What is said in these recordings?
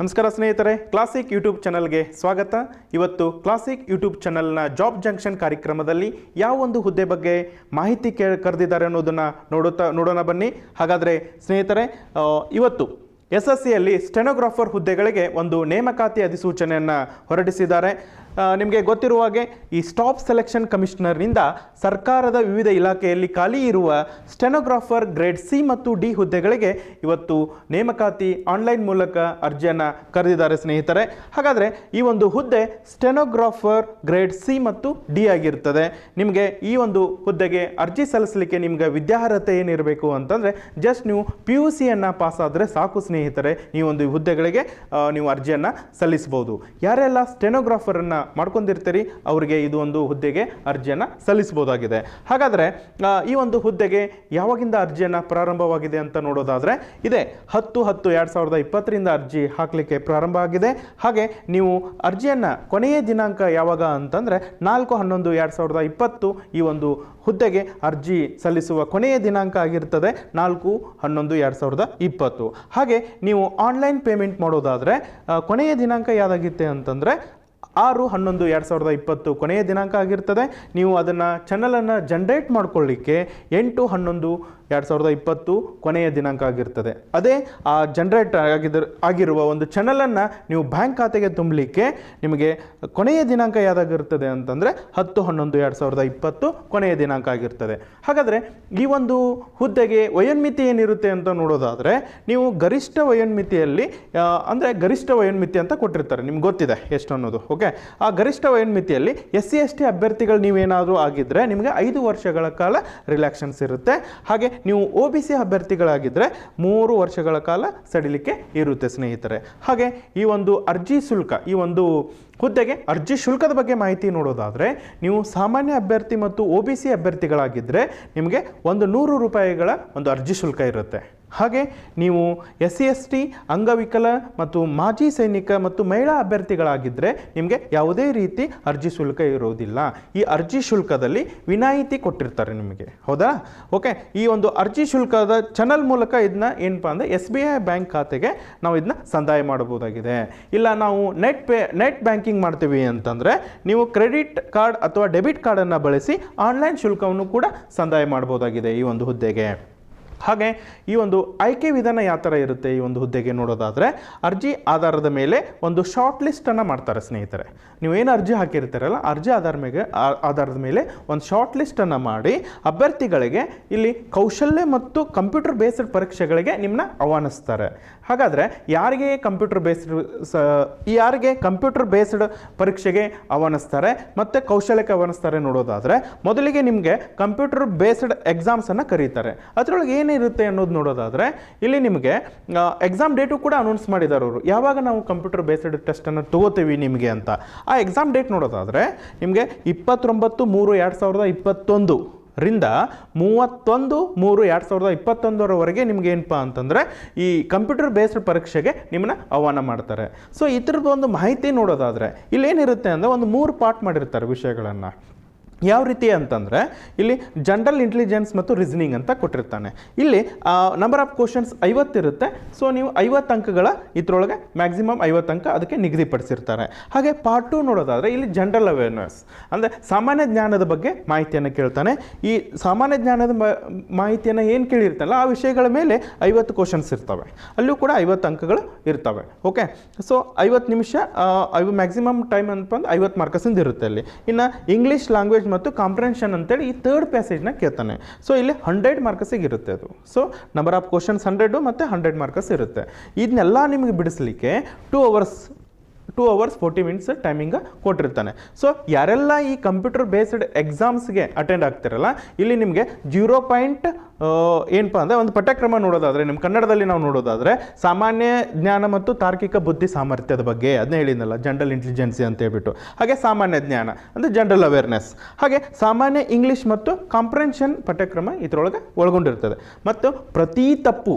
ನಮಸ್ಕಾರ ಸ್ನೇಹಿತರೆ classic YouTube ಚಾನಲ್ಗೆ ಸ್ವಾಗತ ಇವತ್ತು ಕ್ಲಾಸಿಕ್ ಯೂಟ್ಯೂಬ್ ಚಾನಲ್ನ ಜಾಬ್ ಜಂಕ್ಷನ್ ಕಾರ್ಯಕ್ರಮದಲ್ಲಿ ಯಾವೊಂದು ಹುದ್ದೆ ಬಗ್ಗೆ ಮಾಹಿತಿ ಕೇ ಕರೆದಿದ್ದಾರೆ ಅನ್ನೋದನ್ನು ನೋಡುತ್ತಾ ನೋಡೋಣ ಬನ್ನಿ ಹಾಗಾದರೆ ಸ್ನೇಹಿತರೆ ಇವತ್ತು ಎಸ್ ಎಸ್ ಸಿಯಲ್ಲಿ ಸ್ಟೆನೋಗ್ರಾಫರ್ ಹುದ್ದೆಗಳಿಗೆ ಒಂದು ನೇಮಕಾತಿ ಅಧಿಸೂಚನೆಯನ್ನು ಹೊರಡಿಸಿದ್ದಾರೆ ನಿಮಗೆ ಗೊತ್ತಿರುವ ಹಾಗೆ ಈ ಸ್ಟಾಪ್ ಸೆಲೆಕ್ಷನ್ ಕಮಿಷನರ್ನಿಂದ ಸರ್ಕಾರದ ವಿವಿಧ ಇಲಾಖೆಯಲ್ಲಿ ಖಾಲಿ ಇರುವ ಸ್ಟೆನೋಗ್ರಾಫರ್ ಗ್ರೇಡ್ ಸಿ ಮತ್ತು ಡಿ ಹುದ್ದೆಗಳಿಗೆ ಇವತ್ತು ನೇಮಕಾತಿ ಆನ್ಲೈನ್ ಮೂಲಕ ಅರ್ಜಿಯನ್ನು ಕರೆದಿದ್ದಾರೆ ಸ್ನೇಹಿತರೆ ಹಾಗಾದರೆ ಈ ಒಂದು ಹುದ್ದೆ ಸ್ಟೆನೋಗ್ರಾಫರ್ ಗ್ರೇಡ್ ಸಿ ಮತ್ತು ಡಿ ಆಗಿರ್ತದೆ ನಿಮಗೆ ಈ ಒಂದು ಹುದ್ದೆಗೆ ಅರ್ಜಿ ಸಲ್ಲಿಸಲಿಕ್ಕೆ ನಿಮಗೆ ವಿದ್ಯಾರ್ಹತೆ ಏನಿರಬೇಕು ಅಂತಂದರೆ ಜಸ್ಟ್ ನೀವು ಪಿ ಯು ಸಿಯನ್ನು ಪಾಸ್ ಆದರೆ ಸಾಕು ಸ್ನೇಹಿತರೆ ಈ ಒಂದು ಹುದ್ದೆಗಳಿಗೆ ನೀವು ಅರ್ಜಿಯನ್ನು ಸಲ್ಲಿಸ್ಬೋದು ಯಾರೆಲ್ಲ ಸ್ಟೆನೋಗ್ರಾಫರನ್ನು ಮಾಡ್ಕೊಂಡಿರ್ತೀರಿ ಅವರಿಗೆ ಇದು ಒಂದು ಹುದ್ದೆಗೆ ಅರ್ಜಿಯನ್ನು ಸಲ್ಲಿಸಬಹುದಾಗಿದೆ ಹಾಗಾದರೆ ಈ ಒಂದು ಹುದ್ದೆಗೆ ಯಾವಾಗಿಂದ ಅರ್ಜಿಯನ್ನು ಪ್ರಾರಂಭವಾಗಿದೆ ಅಂತ ನೋಡೋದಾದರೆ ಇದೇ ಹತ್ತು ಹತ್ತು ಎರಡು ಸಾವಿರದ ಇಪ್ಪತ್ತರಿಂದ ಅರ್ಜಿ ಹಾಕಲಿಕ್ಕೆ ಪ್ರಾರಂಭ ಆಗಿದೆ ಹಾಗೆ ನೀವು ಅರ್ಜಿಯನ್ನು ಕೊನೆಯ ದಿನಾಂಕ ಯಾವಾಗ ಅಂತಂದರೆ ನಾಲ್ಕು ಹನ್ನೊಂದು ಎರಡು ಸಾವಿರದ ಇಪ್ಪತ್ತು ಈ ಒಂದು ಹುದ್ದೆಗೆ ಅರ್ಜಿ ಸಲ್ಲಿಸುವ ಕೊನೆಯ ದಿನಾಂಕ ಆಗಿರ್ತದೆ ನಾಲ್ಕು ಹನ್ನೊಂದು ಎರಡು ಸಾವಿರದ ಇಪ್ಪತ್ತು ಹಾಗೆ ನೀವು ಆನ್ಲೈನ್ ಪೇಮೆಂಟ್ ಮಾಡೋದಾದರೆ ಕೊನೆಯ ದಿನಾಂಕ ಯಾವುದಾಗಿತ್ತೆ ಅಂತಂದರೆ ಆರು ಹನ್ನೊಂದು ಎರಡು ಸಾವಿರದ ಇಪ್ಪತ್ತು ಕೊನೆಯ ದಿನಾಂಕ ಆಗಿರ್ತದೆ ನೀವು ಅದನ್ನು ಚಾನಲನ್ನು ಜನ್ರೇಟ್ ಮಾಡಿಕೊಳ್ಳಿಕ್ಕೆ ಎಂಟು ಹನ್ನೊಂದು ಎರಡು ಸಾವಿರದ ಇಪ್ಪತ್ತು ಕೊನೆಯ ದಿನಾಂಕ ಆಗಿರ್ತದೆ ಅದೇ ಆ ಜನ್ರೇಟ್ ಆಗಿದ ಆಗಿರುವ ಒಂದು ಚಾನಲನ್ನು ನೀವು ಬ್ಯಾಂಕ್ ಖಾತೆಗೆ ತುಂಬಲಿಕ್ಕೆ ನಿಮಗೆ ಕೊನೆಯ ದಿನಾಂಕ ಯಾವುದಾಗಿರ್ತದೆ ಅಂತಂದರೆ ಹತ್ತು ಹನ್ನೊಂದು ಎರಡು ಸಾವಿರದ ಇಪ್ಪತ್ತು ಕೊನೆಯ ದಿನಾಂಕ ಆಗಿರ್ತದೆ ಹಾಗಾದರೆ ಈ ಒಂದು ಹುದ್ದೆಗೆ ವಯೋನ್ಮಿತಿ ಏನಿರುತ್ತೆ ಅಂತ ನೋಡೋದಾದರೆ ನೀವು ಗರಿಷ್ಠ ವಯೋನ್ಮಿತಿಯಲ್ಲಿ ಅಂದರೆ ಗರಿಷ್ಠ ವಯೋನ್ಮಿತಿ ಅಂತ ಕೊಟ್ಟಿರ್ತಾರೆ ನಿಮ್ಗೆ ಗೊತ್ತಿದೆ ಎಷ್ಟು ಅನ್ನೋದು ಓಕೆ ಆ ಗರಿಷ್ಠ ವಯೋಮಿತಿಯಲ್ಲಿ ಎಸ್ ಸಿ ಎಸ್ ಟಿ ಅಭ್ಯರ್ಥಿಗಳು ನೀವೇನಾದರೂ ಆಗಿದ್ದರೆ ನಿಮಗೆ ಐದು ವರ್ಷಗಳ ಕಾಲ ರಿಲ್ಯಾಕ್ಷನ್ಸ್ ಇರುತ್ತೆ ಹಾಗೆ ನೀವು ಒ ಬಿ ಸಿ ಅಭ್ಯರ್ಥಿಗಳಾಗಿದ್ದರೆ ಮೂರು ವರ್ಷಗಳ ಕಾಲ ಸಡಿಲಿಕೆ ಇರುತ್ತೆ ಸ್ನೇಹಿತರೆ ಹಾಗೆ ಈ ಒಂದು ಅರ್ಜಿ ಶುಲ್ಕ ಈ ಒಂದು ಹುದ್ದೆಗೆ ಅರ್ಜಿ ಶುಲ್ಕದ ಬಗ್ಗೆ ಮಾಹಿತಿ ನೋಡೋದಾದರೆ ನೀವು ಸಾಮಾನ್ಯ ಅಭ್ಯರ್ಥಿ ಮತ್ತು ಒ ಬಿ ಸಿ ಅಭ್ಯರ್ಥಿಗಳಾಗಿದ್ದರೆ ನಿಮಗೆ ಒಂದು ನೂರು ರೂಪಾಯಿಗಳ ಒಂದು ಅರ್ಜಿ ಶುಲ್ಕ ಇರುತ್ತೆ ಹಾಗೆ ನೀವು ಎಸ್ ಸಿ ಎಸ್ ಟಿ ಅಂಗವಿಕಲ ಮತ್ತು ಮಾಜಿ ಸೈನಿಕ ಮತ್ತು ಮಹಿಳಾ ಅಭ್ಯರ್ಥಿಗಳಾಗಿದ್ದರೆ ನಿಮಗೆ ಯಾವುದೇ ರೀತಿ ಅರ್ಜಿ ಶುಲ್ಕ ಇರೋದಿಲ್ಲ ಈ ಅರ್ಜಿ ಶುಲ್ಕದಲ್ಲಿ ವಿನಾಯಿತಿ ಕೊಟ್ಟಿರ್ತಾರೆ ನಿಮಗೆ ಹೌದಾ ಓಕೆ ಈ ಒಂದು ಅರ್ಜಿ ಶುಲ್ಕದ ಚಾನಲ್ ಮೂಲಕ ಇದನ್ನ ಏನಪ್ಪ ಅಂದರೆ ಎಸ್ ಬಿ ಐ ಬ್ಯಾಂಕ್ ಖಾತೆಗೆ ನಾವು ಇದನ್ನ ಸಂದಾಯ ಮಾಡಬಹುದಾಗಿದೆ ಇಲ್ಲ ನಾವು ನೆಟ್ ಪೇ ನೆಟ್ ಬ್ಯಾಂಕಿಂಗ್ ಮಾಡ್ತೀವಿ ಅಂತಂದರೆ ನೀವು ಕ್ರೆಡಿಟ್ ಕಾರ್ಡ್ ಅಥವಾ ಡೆಬಿಟ್ ಕಾರ್ಡನ್ನು ಬಳಸಿ ಆನ್ಲೈನ್ ಶುಲ್ಕವನ್ನು ಕೂಡ ಸಂದಾಯ ಮಾಡಬಹುದಾಗಿದೆ ಈ ಒಂದು ಹುದ್ದೆಗೆ ಹಾಗೆ ಈ ಒಂದು ಆಯ್ಕೆ ವಿಧಾನ ಯಾವ ಥರ ಇರುತ್ತೆ ಈ ಒಂದು ಹುದ್ದೆಗೆ ನೋಡೋದಾದರೆ ಅರ್ಜಿ ಆಧಾರದ ಮೇಲೆ ಒಂದು ಶಾರ್ಟ್ ಲಿಸ್ಟನ್ನು ಮಾಡ್ತಾರೆ ಸ್ನೇಹಿತರೆ ನೀವೇನು ಅರ್ಜಿ ಹಾಕಿರ್ತೀರಲ್ಲ ಅರ್ಜಿ ಆಧಾರ ಮೇಲೆ ಆಧಾರದ ಮೇಲೆ ಒಂದು ಶಾರ್ಟ್ ಲಿಸ್ಟನ್ನು ಮಾಡಿ ಅಭ್ಯರ್ಥಿಗಳಿಗೆ ಇಲ್ಲಿ ಕೌಶಲ್ಯ ಮತ್ತು ಕಂಪ್ಯೂಟರ್ ಬೇಸ್ಡ್ ಪರೀಕ್ಷೆಗಳಿಗೆ ನಿಮ್ಮನ್ನ ಆಹ್ವಾನಿಸ್ತಾರೆ ಹಾಗಾದರೆ ಯಾರಿಗೆ ಕಂಪ್ಯೂಟರ್ ಬೇಸ್ಡ್ ಸ ಯಾರಿಗೆ ಕಂಪ್ಯೂಟರ್ ಬೇಸ್ಡ್ ಪರೀಕ್ಷೆಗೆ ಆಹ್ವಾನಿಸ್ತಾರೆ ಮತ್ತು ಕೌಶಲ್ಯಕ್ಕೆ ಆಹ್ವಾನಿಸ್ತಾರೆ ನೋಡೋದಾದರೆ ಮೊದಲಿಗೆ ನಿಮಗೆ ಕಂಪ್ಯೂಟರ್ ಬೇಸ್ಡ್ ಎಕ್ಸಾಮ್ಸನ್ನು ಕರೀತಾರೆ ಅದರೊಳಗೆ ಏನು ಇರುತ್ತೆ ಅನ್ನೋದು ನೋಡೋದಾದರೆ ಇಲ್ಲಿ ನಿಮಗೆ ಎಕ್ಸಾಮ್ ಡೇಟು ಕೂಡ ಅನೌನ್ಸ್ ಮಾಡಿದ್ದಾರೆ ಅವರು ಯಾವಾಗ ನಾವು ಕಂಪ್ಯೂಟರ್ ಬೇಸ್ಡ್ ಟೆಸ್ಟನ್ನು ತೊಗೋತೀವಿ ನಿಮಗೆ ಅಂತ ಆ ಎಕ್ಸಾಮ್ ಡೇಟ್ ನೋಡೋದಾದರೆ ನಿಮಗೆ ಇಪ್ಪತ್ತೊಂಬತ್ತು ಮೂರು ಎರಡು ಸಾವಿರದ ಇಪ್ಪತ್ತೊಂದು ರಿಂದ ಮೂವತ್ತೊಂದು ಮೂರು ಎರಡು ಸಾವಿರದ ಇಪ್ಪತ್ತೊಂದರವರೆಗೆ ನಿಮ್ಗೆ ಏನಪ್ಪ ಅಂತಂದರೆ ಈ ಕಂಪ್ಯೂಟರ್ ಬೇಸ್ಡ್ ಪರೀಕ್ಷೆಗೆ ನಿಮ್ಮನ್ನ ಆಹ್ವಾನ ಮಾಡ್ತಾರೆ ಸೊ ಈ ಥರದ್ದು ಒಂದು ಮಾಹಿತಿ ನೋಡೋದಾದರೆ ಇಲ್ಲೇನಿರುತ್ತೆ ಅಂದರೆ ಒಂದು ಮೂರು ಪಾರ್ಟ್ ಮಾಡಿರ್ತಾರೆ ವಿಷಯಗಳನ್ನು ಯಾವ ರೀತಿ ಅಂತಂದರೆ ಇಲ್ಲಿ ಜನರಲ್ ಇಂಟೆಲಿಜೆನ್ಸ್ ಮತ್ತು ರೀಸನಿಂಗ್ ಅಂತ ಕೊಟ್ಟಿರ್ತಾನೆ ಇಲ್ಲಿ ನಂಬರ್ ಆಫ್ ಕ್ವಶನ್ಸ್ ಐವತ್ತಿರುತ್ತೆ ಸೊ ನೀವು ಐವತ್ತು ಅಂಕಗಳ ಇದರೊಳಗೆ ಮ್ಯಾಕ್ಸಿಮಮ್ ಐವತ್ತು ಅಂಕ ಅದಕ್ಕೆ ನಿಗದಿಪಡಿಸಿರ್ತಾರೆ ಹಾಗೆ ಪಾರ್ಟ್ ಟು ನೋಡೋದಾದರೆ ಇಲ್ಲಿ ಜನರಲ್ ಅವೇರ್ನೆಸ್ ಅಂದರೆ ಸಾಮಾನ್ಯ ಜ್ಞಾನದ ಬಗ್ಗೆ ಮಾಹಿತಿಯನ್ನು ಕೇಳ್ತಾನೆ ಈ ಸಾಮಾನ್ಯ ಜ್ಞಾನದ ಮಾಹಿತಿಯನ್ನು ಏನು ಕೇಳಿರ್ತಲ್ಲ ಆ ವಿಷಯಗಳ ಮೇಲೆ ಐವತ್ತು ಕ್ವಶನ್ಸ್ ಇರ್ತವೆ ಅಲ್ಲೂ ಕೂಡ ಐವತ್ತು ಅಂಕಗಳು ಇರ್ತವೆ ಓಕೆ ಸೊ ಐವತ್ತು ನಿಮಿಷ ಐವ ಮ್ಯಾಕ್ಸಿಮಮ್ ಟೈಮ್ ಅಂತಂದು ಐವತ್ತು ಮಾರ್ಕಸಿಂದ ಇರುತ್ತೆ ಅಲ್ಲಿ ಇನ್ನು ಇಂಗ್ಲೀಷ್ ಲ್ಯಾಂಗ್ವೇಜ್ ಮತ್ತು ಕಾಂಪ್ರೆನ್ಷನ್ ಅಂತೇಳಿ ಈ ತರ್ಡ್ ಪ್ಯಾಸೇಜ್ನ ಕೇಳ್ತಾನೆ ಸೊ ಇಲ್ಲಿ ಹಂಡ್ರೆಡ್ ಮಾರ್ಕ್ಸ್ ಇರುತ್ತೆ ಅದು so number of questions hundred ಮತ್ತು ಹಂಡ್ರೆಡ್ ಮಾರ್ಕ್ಸ್ ಇರುತ್ತೆ ಇದನ್ನೆಲ್ಲ ನಿಮಗೆ ಬಿಡಿಸಲಿಕ್ಕೆ two hours two hours forty minutes timing ಕೊಟ್ಟಿರ್ತಾನೆ ಸೊ ಯಾರೆಲ್ಲ ಈ ಕಂಪ್ಯೂಟರ್ ಬೇಸ್ಡ್ ಎಕ್ಸಾಮ್ಸ್ಗೆ ಅಟೆಂಡ್ ಆಗ್ತಿರಲ್ಲ ಇಲ್ಲಿ ನಿಮಗೆ ಜೀರೋ ಪಾಯಿಂಟ್ ಏನಪ್ಪ ಅಂದರೆ ಒಂದು ಪಠ್ಯಕ್ರಮ ನೋಡೋದಾದರೆ ನಿಮ್ಮ ಕನ್ನಡದಲ್ಲಿ ನಾವು ನೋಡೋದಾದರೆ ಸಾಮಾನ್ಯ ಜ್ಞಾನ ಮತ್ತು ತಾರ್ಕಿಕ ಬುದ್ಧಿ ಸಾಮರ್ಥ್ಯದ ಬಗ್ಗೆ ಅದನ್ನ ಹೇಳಿದ್ನಲ್ಲ ಜನರಲ್ ಇಂಟೆಲಿಜೆನ್ಸಿ ಅಂತ ಹೇಳ್ಬಿಟ್ಟು ಹಾಗೆ ಸಾಮಾನ್ಯ ಜ್ಞಾನ ಅಂದರೆ ಜನರಲ್ ಅವೇರ್ನೆಸ್ ಹಾಗೆ ಸಾಮಾನ್ಯ ಇಂಗ್ಲೀಷ್ ಮತ್ತು ಕಾಂಪ್ರೆನ್ಷನ್ ಪಠ್ಯಕ್ರಮ ಇದರೊಳಗೆ ಒಳಗೊಂಡಿರ್ತದೆ ಮತ್ತು ಪ್ರತಿ ತಪ್ಪು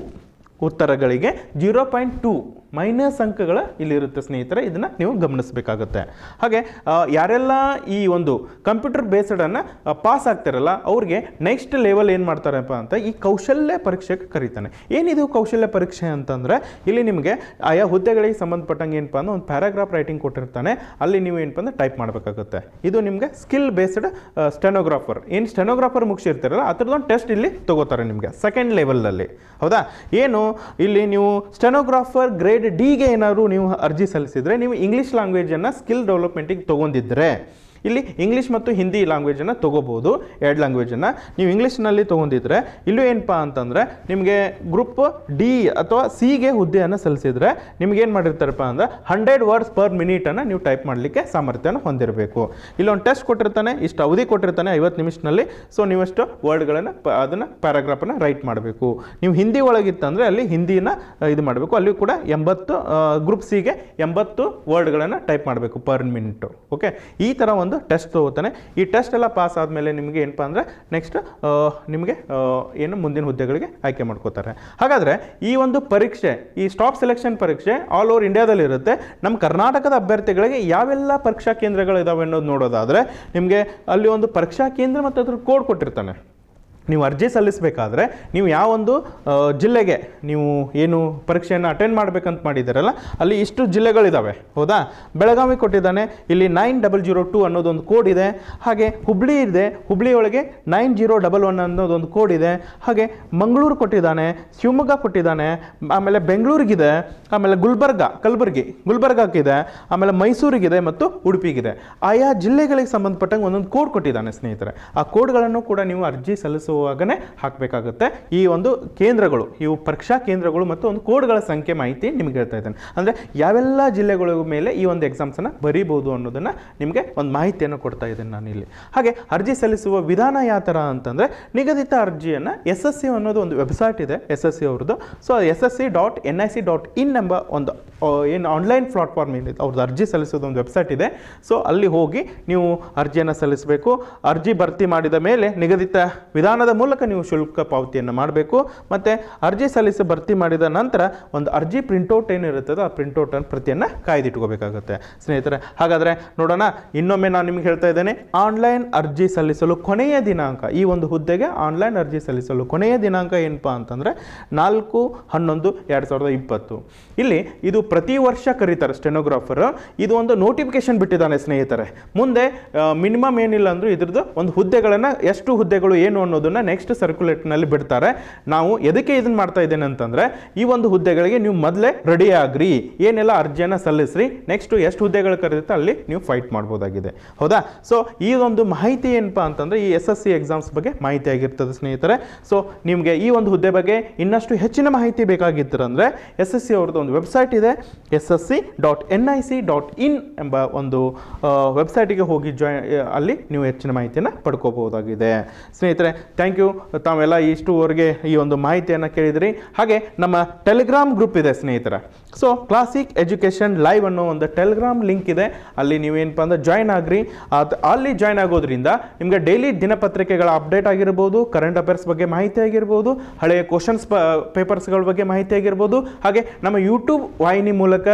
ಉತ್ತರಗಳಿಗೆ ಜೀರೋ ಪಾಯಿಂಟ್ ಟೂ ಮೈನಸ್ ಅಂಕಗಳ ಇಲ್ಲಿರುತ್ತೆ ಸ್ನೇಹಿತರೆ ಇದನ್ನು ನೀವು ಗಮನಿಸಬೇಕಾಗುತ್ತೆ ಹಾಗೆ ಯಾರೆಲ್ಲ ಈ ಒಂದು ಕಂಪ್ಯೂಟರ್ ಬೇಸ್ಡನ್ನು ಪಾಸ್ ಆಗ್ತಾರಲ್ಲ ಅವ್ರಿಗೆ ನೆಕ್ಸ್ಟ್ ಲೆವೆಲ್ ಏನು ಮಾಡ್ತಾರಪ್ಪ ಅಂತ ಈ ಕೌಶಲ್ಯ ಪರೀಕ್ಷೆಗೆ ಕರೀತಾನೆ ಏನಿದು ಕೌಶಲ್ಯ ಪರೀಕ್ಷೆ ಅಂತಂದರೆ ಇಲ್ಲಿ ನಿಮಗೆ ಆಯಾ ಹುದ್ದೆಗಳಿಗೆ ಸಂಬಂಧಪಟ್ಟಂಗೆ ಏನಪ್ಪ ಅಂದ್ರೆ ಒಂದು ಪ್ಯಾರಾಗ್ರಾಫ್ ರೈಟಿಂಗ್ ಕೊಟ್ಟಿರ್ತಾನೆ ಅಲ್ಲಿ ನೀವು ಏನಪ್ಪ ಅಂದ್ರೆ ಟೈಪ್ ಮಾಡಬೇಕಾಗುತ್ತೆ ಇದು ನಿಮಗೆ ಸ್ಕಿಲ್ ಬೇಸ್ಡ್ ಸ್ಟೆನೋಗ್ರಾಫರ್ ಏನು ಸ್ಟೆನೋಗ್ರಾಫರ್ ಮುಗಿಸಿರ್ತಾರಲ್ಲ ಆ ಒಂದು ಟೆಸ್ಟ್ ಇಲ್ಲಿ ತಗೋತಾರೆ ನಿಮಗೆ ಸೆಕೆಂಡ್ ಲೆವೆಲಲ್ಲಿ ಹೌದಾ ಏನು ಇಲ್ಲಿ ನೀವು ಸ್ಟೆನೋಗ್ರಾಫರ್ ಗ್ರೇಡ್ ಗ್ರೇಡ್ ಡಿಗೆ ಏನಾದರೂ ನೀವು ಅರ್ಜಿ ಸಲ್ಲಿಸಿದರೆ ನೀವು ಇಂಗ್ಲೀಷ್ ಲ್ಯಾಂಗ್ವೇಜನ್ನು ಸ್ಕಿಲ್ ಡೆವಲಪ್ಮೆಂಟಿಗೆ ತೊಗೊಂಡಿದ್ದರೆ ಇಲ್ಲಿ ಇಂಗ್ಲೀಷ್ ಮತ್ತು ಹಿಂದಿ ಲ್ಯಾಂಗ್ವೇಜನ್ನು ತೊಗೋಬೋದು ಎರಡು ಲ್ಯಾಂಗ್ವೇಜನ್ನು ನೀವು ಇಂಗ್ಲೀಷ್ನಲ್ಲಿ ತೊಗೊಂಡಿದ್ರೆ ಇಲ್ಲೂ ಏನಪ್ಪ ಅಂತಂದರೆ ನಿಮಗೆ ಗ್ರೂಪ್ ಡಿ ಅಥವಾ ಸಿಗೆ ಹುದ್ದೆಯನ್ನು ಸಲ್ಲಿಸಿದರೆ ನಿಮಗೇನು ಮಾಡಿರ್ತಾರಪ್ಪ ಅಂದರೆ ಹಂಡ್ರೆಡ್ ವರ್ಡ್ಸ್ ಪರ್ ಮಿನಿಟನ್ನು ನೀವು ಟೈಪ್ ಮಾಡಲಿಕ್ಕೆ ಸಾಮರ್ಥ್ಯನ ಹೊಂದಿರಬೇಕು ಇಲ್ಲೊಂದು ಟೆಸ್ಟ್ ಕೊಟ್ಟಿರ್ತಾನೆ ಇಷ್ಟು ಅವಧಿ ಕೊಟ್ಟಿರ್ತಾನೆ ಐವತ್ತು ನಿಮಿಷದಲ್ಲಿ ಸೊ ನೀವಷ್ಟು ವರ್ಡ್ಗಳನ್ನು ಪ ಅದನ್ನು ಪ್ಯಾರಾಗ್ರಾಫನ್ನು ರೈಟ್ ಮಾಡಬೇಕು ನೀವು ಹಿಂದಿ ಒಳಗಿತ್ತಂದರೆ ಅಲ್ಲಿ ಹಿಂದಿನ ಇದು ಮಾಡಬೇಕು ಅಲ್ಲಿ ಕೂಡ ಎಂಬತ್ತು ಗ್ರೂಪ್ ಸಿಗೆ ಎಂಬತ್ತು ವರ್ಡ್ಗಳನ್ನು ಟೈಪ್ ಮಾಡಬೇಕು ಪರ್ ಮಿನಿಟು ಓಕೆ ಈ ಥರ ಒಂದು ಒಂದು ಟೆಸ್ಟ್ ತಗೋತಾನೆ ಈ ಟೆಸ್ಟ್ ಎಲ್ಲ ಪಾಸ್ ಆದಮೇಲೆ ನಿಮಗೆ ಏನಪ್ಪ ಅಂದರೆ ನೆಕ್ಸ್ಟ್ ನಿಮಗೆ ಏನು ಮುಂದಿನ ಹುದ್ದೆಗಳಿಗೆ ಆಯ್ಕೆ ಮಾಡ್ಕೋತಾರೆ ಹಾಗಾದರೆ ಈ ಒಂದು ಪರೀಕ್ಷೆ ಈ ಸ್ಟಾಪ್ ಸೆಲೆಕ್ಷನ್ ಪರೀಕ್ಷೆ ಆಲ್ ಓವರ್ ಇಂಡಿಯಾದಲ್ಲಿ ಇರುತ್ತೆ ನಮ್ಮ ಕರ್ನಾಟಕದ ಅಭ್ಯರ್ಥಿಗಳಿಗೆ ಯಾವೆಲ್ಲ ಪರೀಕ್ಷಾ ಕೇಂದ್ರಗಳಿದಾವೆ ಅನ್ನೋದು ನೋಡೋದಾದರೆ ನಿಮಗೆ ಅಲ್ಲಿ ಒಂದು ಪರೀಕ್ಷಾ ಕೇಂದ್ರ ಮತ್ತು ಅದ್ರ ಕೋಡ್ ಕೊಟ್ಟಿರ್ತಾನೆ ನೀವು ಅರ್ಜಿ ಸಲ್ಲಿಸಬೇಕಾದ್ರೆ ನೀವು ಯಾವೊಂದು ಜಿಲ್ಲೆಗೆ ನೀವು ಏನು ಪರೀಕ್ಷೆಯನ್ನು ಅಟೆಂಡ್ ಮಾಡಬೇಕಂತ ಮಾಡಿದ್ದೀರಲ್ಲ ಅಲ್ಲಿ ಇಷ್ಟು ಜಿಲ್ಲೆಗಳಿದ್ದಾವೆ ಹೌದಾ ಬೆಳಗಾವಿ ಕೊಟ್ಟಿದ್ದಾನೆ ಇಲ್ಲಿ ನೈನ್ ಡಬಲ್ ಜೀರೋ ಟು ಅನ್ನೋದೊಂದು ಕೋಡ್ ಇದೆ ಹಾಗೆ ಹುಬ್ಳಿ ಇದೆ ಹುಬ್ಳಿಯೊಳಗೆ ನೈನ್ ಜೀರೋ ಡಬಲ್ ಒನ್ ಅನ್ನೋದೊಂದು ಕೋಡ್ ಇದೆ ಹಾಗೆ ಮಂಗಳೂರು ಕೊಟ್ಟಿದ್ದಾನೆ ಶಿವಮೊಗ್ಗ ಕೊಟ್ಟಿದ್ದಾನೆ ಆಮೇಲೆ ಬೆಂಗಳೂರಿಗಿದೆ ಆಮೇಲೆ ಗುಲ್ಬರ್ಗ ಕಲಬುರ್ಗಿ ಗುಲ್ಬರ್ಗಕ್ಕಿದೆ ಆಮೇಲೆ ಮೈಸೂರಿಗಿದೆ ಮತ್ತು ಉಡುಪಿಗಿದೆ ಆಯಾ ಜಿಲ್ಲೆಗಳಿಗೆ ಸಂಬಂಧಪಟ್ಟಂಗೆ ಒಂದೊಂದು ಕೋಡ್ ಕೊಟ್ಟಿದ್ದಾನೆ ಸ್ನೇಹಿತರೆ ಆ ಕೋಡ್ಗಳನ್ನು ಕೂಡ ನೀವು ಅರ್ಜಿ ಸಲ್ಲಿಸುವ ಸಲ್ಲಿಸುವಾಗನೇ ಹಾಕಬೇಕಾಗುತ್ತೆ ಈ ಒಂದು ಕೇಂದ್ರಗಳು ಇವು ಪರೀಕ್ಷಾ ಕೇಂದ್ರಗಳು ಮತ್ತು ಒಂದು ಕೋಡ್ಗಳ ಸಂಖ್ಯೆ ಮಾಹಿತಿ ನಿಮ್ಗೆ ಹೇಳ್ತಾ ಇದ್ದೇನೆ ಅಂದರೆ ಯಾವೆಲ್ಲ ಜಿಲ್ಲೆಗಳ ಮೇಲೆ ಈ ಒಂದು ಎಕ್ಸಾಮ್ಸನ್ನು ಬರೀಬೋದು ಅನ್ನೋದನ್ನು ನಿಮಗೆ ಒಂದು ಮಾಹಿತಿಯನ್ನು ಕೊಡ್ತಾ ಇದ್ದೇನೆ ನಾನು ಇಲ್ಲಿ ಹಾಗೆ ಅರ್ಜಿ ಸಲ್ಲಿಸುವ ವಿಧಾನ ಯಾವ ಥರ ಅಂತಂದರೆ ನಿಗದಿತ ಅರ್ಜಿಯನ್ನು ಎಸ್ ಎಸ್ ಸಿ ಅನ್ನೋದು ಒಂದು ವೆಬ್ಸೈಟ್ ಇದೆ ಎಸ್ ಎಸ್ ಸಿ ಅವ್ರದ್ದು so S S C dot N I C dot in ಎಂಬ ಒಂದು ಏನು ಆನ್ಲೈನ್ ಪ್ಲಾಟ್ಫಾರ್ಮ್ ಏನಿದೆ ಅವ್ರದ್ದು ಅರ್ಜಿ ಸಲ್ಲಿಸೋದು ಒಂದು ವೆಬ್ಸೈಟ್ ಇದೆ ಸೊ ಅಲ್ಲಿ ಹೋಗಿ ನೀವು ಅರ್ಜಿಯನ್ನು ಸಲ್ಲಿಸಬೇಕು ಅರ್ಜಿ ಭರ್ತಿ ಮಾಡಿದ ಮೇಲೆ ನಿಗದಿತ ವಿಧಾನದ ಮೂಲಕ ನೀವು ಶುಲ್ಕ ಪಾವತಿಯನ್ನು ಮಾಡಬೇಕು ಮತ್ತು ಅರ್ಜಿ ಸಲ್ಲಿಸಿ ಭರ್ತಿ ಮಾಡಿದ ನಂತರ ಒಂದು ಅರ್ಜಿ ಪ್ರಿಂಟೌಟ್ ಏನಿರುತ್ತದೋ ಆ ಪ್ರಿಂಟೌಟ್ ಪ್ರತಿಯನ್ನು ಕಾಯ್ದಿಟ್ಕೋಬೇಕಾಗುತ್ತೆ ಸ್ನೇಹಿತರೆ ಹಾಗಾದರೆ ನೋಡೋಣ ಇನ್ನೊಮ್ಮೆ ನಾನು ನಿಮ್ಗೆ ಹೇಳ್ತಾ ಇದ್ದೇನೆ ಆನ್ಲೈನ್ ಅರ್ಜಿ ಸಲ್ಲಿಸಲು ಕೊನೆಯ ದಿನಾಂಕ ಈ ಒಂದು ಹುದ್ದೆಗೆ ಆನ್ಲೈನ್ ಅರ್ಜಿ ಸಲ್ಲಿಸಲು ಕೊನೆಯ ದಿನಾಂಕ ಏನಪ್ಪ ಅಂತಂದರೆ ನಾಲ್ಕು ಹನ್ನೊಂದು ಎರಡು ಸಾವಿರದ ಇಪ್ಪತ್ತು ಇಲ್ಲಿ ಇದು ಪ್ರತಿ ವರ್ಷ ಕರೀತಾರೆ ಸ್ಟೆನೋಗ್ರಾಫರ್ ಇದು ಒಂದು ನೋಟಿಫಿಕೇಶನ್ ಬಿಟ್ಟಿದ್ದಾನೆ ಸ್ನೇಹಿತರೆ ಮುಂದೆ ಮಿನಿಮಮ್ ಏನಿಲ್ಲ ಅಂದರೂ ಇದ್ರದ್ದು ಒಂದು ಹುದ್ದೆಗಳನ್ನು ಎಷ್ಟು ಹುದ್ದೆಗಳು ಏನು ಅನ್ನೋದನ್ನು ನೆಕ್ಸ್ಟ್ ಸರ್ಕ್ಯುಲೇಟ್ನಲ್ಲಿ ಬಿಡ್ತಾರೆ ನಾವು ಎದಕ್ಕೆ ಇದನ್ನ ಮಾಡ್ತಾ ಇದ್ದೇನೆ ಅಂತಂದರೆ ಈ ಒಂದು ಹುದ್ದೆಗಳಿಗೆ ನೀವು ಮೊದಲೇ ರೆಡಿ ಆಗ್ರಿ ಏನೆಲ್ಲ ಅರ್ಜಿಯನ್ನು ಸಲ್ಲಿಸ್ರಿ ನೆಕ್ಸ್ಟು ಎಷ್ಟು ಹುದ್ದೆಗಳು ಕರೆದಿತ್ತು ಅಲ್ಲಿ ನೀವು ಫೈಟ್ ಮಾಡ್ಬೋದಾಗಿದೆ ಹೌದಾ ಸೊ ಈ ಒಂದು ಮಾಹಿತಿ ಏನಪ್ಪ ಅಂತಂದ್ರೆ ಈ ಎಸ್ ಎಸ್ ಸಿ ಎಕ್ಸಾಮ್ಸ್ ಬಗ್ಗೆ ಮಾಹಿತಿ ಆಗಿರ್ತದೆ ಸ್ನೇಹಿತರೆ ಸೊ ನಿಮಗೆ ಈ ಒಂದು ಹುದ್ದೆ ಬಗ್ಗೆ ಇನ್ನಷ್ಟು ಹೆಚ್ಚಿನ ಮಾಹಿತಿ ಬೇಕಾಗಿತ್ತು ಅಂದರೆ ಎಸ್ ಎಸ್ ಸಿ ಅವ್ರದ್ದು ಒಂದು ವೆಬ್ಸೈಟ್ ಇದೆ S S C dot N I C dot in ಎಂಬ ಒಂದು ವೆಬ್ಸೈಟಿಗೆ ಹೋಗಿ ಜಾಯ್ ಅಲ್ಲಿ ನೀವು ಹೆಚ್ಚಿನ ಮಾಹಿತಿಯನ್ನು ಪಡ್ಕೋಬಹುದಾಗಿದೆ ಸ್ನೇಹಿತರೆ ಥ್ಯಾಂಕ್ ಯು ತಾವೆಲ್ಲ ಇಷ್ಟುವರೆಗೆ ಈ ಒಂದು ಮಾಹಿತಿಯನ್ನು ಕೇಳಿದಿರಿ ಹಾಗೆ ನಮ್ಮ ಟೆಲಿಗ್ರಾಮ್ ಗ್ರೂಪ್ ಇದೆ ಸ್ನೇಹಿತರೆ ಸೊ ಕ್ಲಾಸಿಕ್ ಎಜುಕೇಷನ್ ಲೈವ್ ಅನ್ನೋ ಒಂದು ಟೆಲಿಗ್ರಾಮ್ ಲಿಂಕ್ ಇದೆ ಅಲ್ಲಿ ನೀವೇನಪ್ಪ ಅಂದ್ರೆ ಜಾಯ್ನ್ ಆಗಿರಿ ಅದು ಅಲ್ಲಿ ಜಾಯ್ನ್ ಆಗೋದ್ರಿಂದ ನಿಮಗೆ ಡೈಲಿ ದಿನಪತ್ರಿಕೆಗಳ ಅಪ್ಡೇಟ್ ಆಗಿರ್ಬೋದು ಕರೆಂಟ್ ಅಫೇರ್ಸ್ ಬಗ್ಗೆ ಮಾಹಿತಿ ಆಗಿರ್ಬೋದು ಹಳೆಯ ಕ್ವಶನ್ಸ್ ಪೇಪರ್ಸ್ಗಳ ಬಗ್ಗೆ ಮಾಹಿತಿ ಆಗಿರ್ಬೋದು ಹಾಗೆ ನಮ್ಮ ಯೂಟ್ಯೂಬ್ ವಾಹಿನಿ ಮೂಲಕ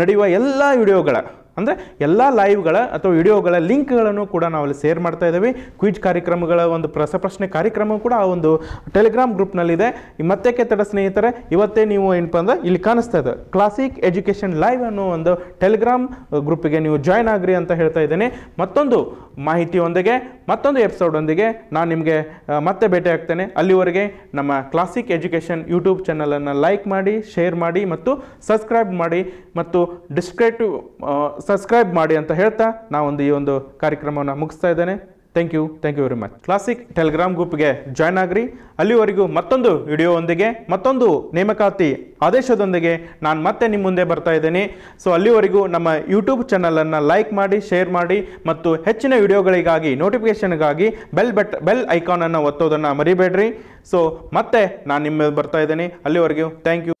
ನಡೆಯುವ ಎಲ್ಲಾ ವಿಡಿಯೋಗಳ ಅಂದರೆ ಎಲ್ಲ ಲೈವ್ಗಳ ಅಥವಾ ವಿಡಿಯೋಗಳ ಲಿಂಕ್ಗಳನ್ನು ಕೂಡ ನಾವಲ್ಲಿ ಶೇರ್ ಮಾಡ್ತಾ ಇದ್ದೀವಿ ಕ್ವಿಜ್ ಕಾರ್ಯಕ್ರಮಗಳ ಒಂದು ರಸಪ್ರಶ್ನೆ ಕಾರ್ಯಕ್ರಮ ಕೂಡ ಆ ಒಂದು ಟೆಲಿಗ್ರಾಮ್ ಗ್ರೂಪ್ನಲ್ಲಿದೆ ಮತ್ತೆ ತಡ ಸ್ನೇಹಿತರೆ ಇವತ್ತೇ ನೀವು ಏನಪ್ಪ ಅಂದರೆ ಇಲ್ಲಿ ಕಾಣಿಸ್ತಾ ಇದೆ ಕ್ಲಾಸಿಕ್ ಎಜುಕೇಷನ್ ಲೈವ್ ಅನ್ನೋ ಒಂದು ಟೆಲಿಗ್ರಾಮ್ ಗ್ರೂಪಿಗೆ ನೀವು ಜಾಯ್ನ್ ಆಗ್ರಿ ಅಂತ ಹೇಳ್ತಾ ಇದ್ದೀನಿ ಮತ್ತೊಂದು ಮಾಹಿತಿಯೊಂದಿಗೆ ಮತ್ತೊಂದು ಎಪಿಸೋಡೊಂದಿಗೆ ನಾನು ನಿಮಗೆ ಮತ್ತೆ ಭೇಟಿಯಾಗ್ತೇನೆ ಅಲ್ಲಿವರೆಗೆ ನಮ್ಮ ಕ್ಲಾಸಿಕ್ ಎಜುಕೇಷನ್ ಯೂಟ್ಯೂಬ್ ಚಾನಲನ್ನು ಲೈಕ್ ಮಾಡಿ ಶೇರ್ ಮಾಡಿ ಮತ್ತು ಸಬ್ಸ್ಕ್ರೈಬ್ ಮಾಡಿ ಮತ್ತು ಡಿಸ್ಕ್ರೇಟಿವ್ ಸಬ್ಸ್ಕ್ರೈಬ್ ಮಾಡಿ ಅಂತ ಹೇಳ್ತಾ ನಾವೊಂದು ಈ ಒಂದು ಕಾರ್ಯಕ್ರಮವನ್ನು ಮುಗಿಸ್ತಾ ಇದ್ದೇನೆ thank you thank you very much classic Telegram ಗ್ರೂಪ್ಗೆ ಜಾಯ್ನ್ ಆಗಿರಿ ಅಲ್ಲಿವರೆಗೂ ಮತ್ತೊಂದು ವಿಡಿಯೋವೊಂದಿಗೆ ಮತ್ತೊಂದು ನೇಮಕಾತಿ ಆದೇಶದೊಂದಿಗೆ ನಾನು ಮತ್ತೆ ನಿಮ್ಮ ಮುಂದೆ ಬರ್ತಾ ಇದ್ದೀನಿ ಸೊ ಅಲ್ಲಿವರೆಗೂ ನಮ್ಮ ಯೂಟ್ಯೂಬ್ ಚಾನಲನ್ನು ಲೈಕ್ ಮಾಡಿ ಶೇರ್ ಮಾಡಿ ಮತ್ತು ಹೆಚ್ಚಿನ ವಿಡಿಯೋಗಳಿಗಾಗಿ ನೋಟಿಫಿಕೇಷನ್ಗಾಗಿ ಬೆಲ್ ಬಟ್ ಬೆಲ್ ಐಕಾನನ್ನು ಒತ್ತೋದನ್ನು ಮರಿಬೇಡ್ರಿ ಸೊ ಮತ್ತೆ ನಾನು ನಿಮ್ಮ ಬರ್ತಾ ಇದ್ದೀನಿ ಅಲ್ಲಿವರೆಗೂ ಥ್ಯಾಂಕ್ ಯು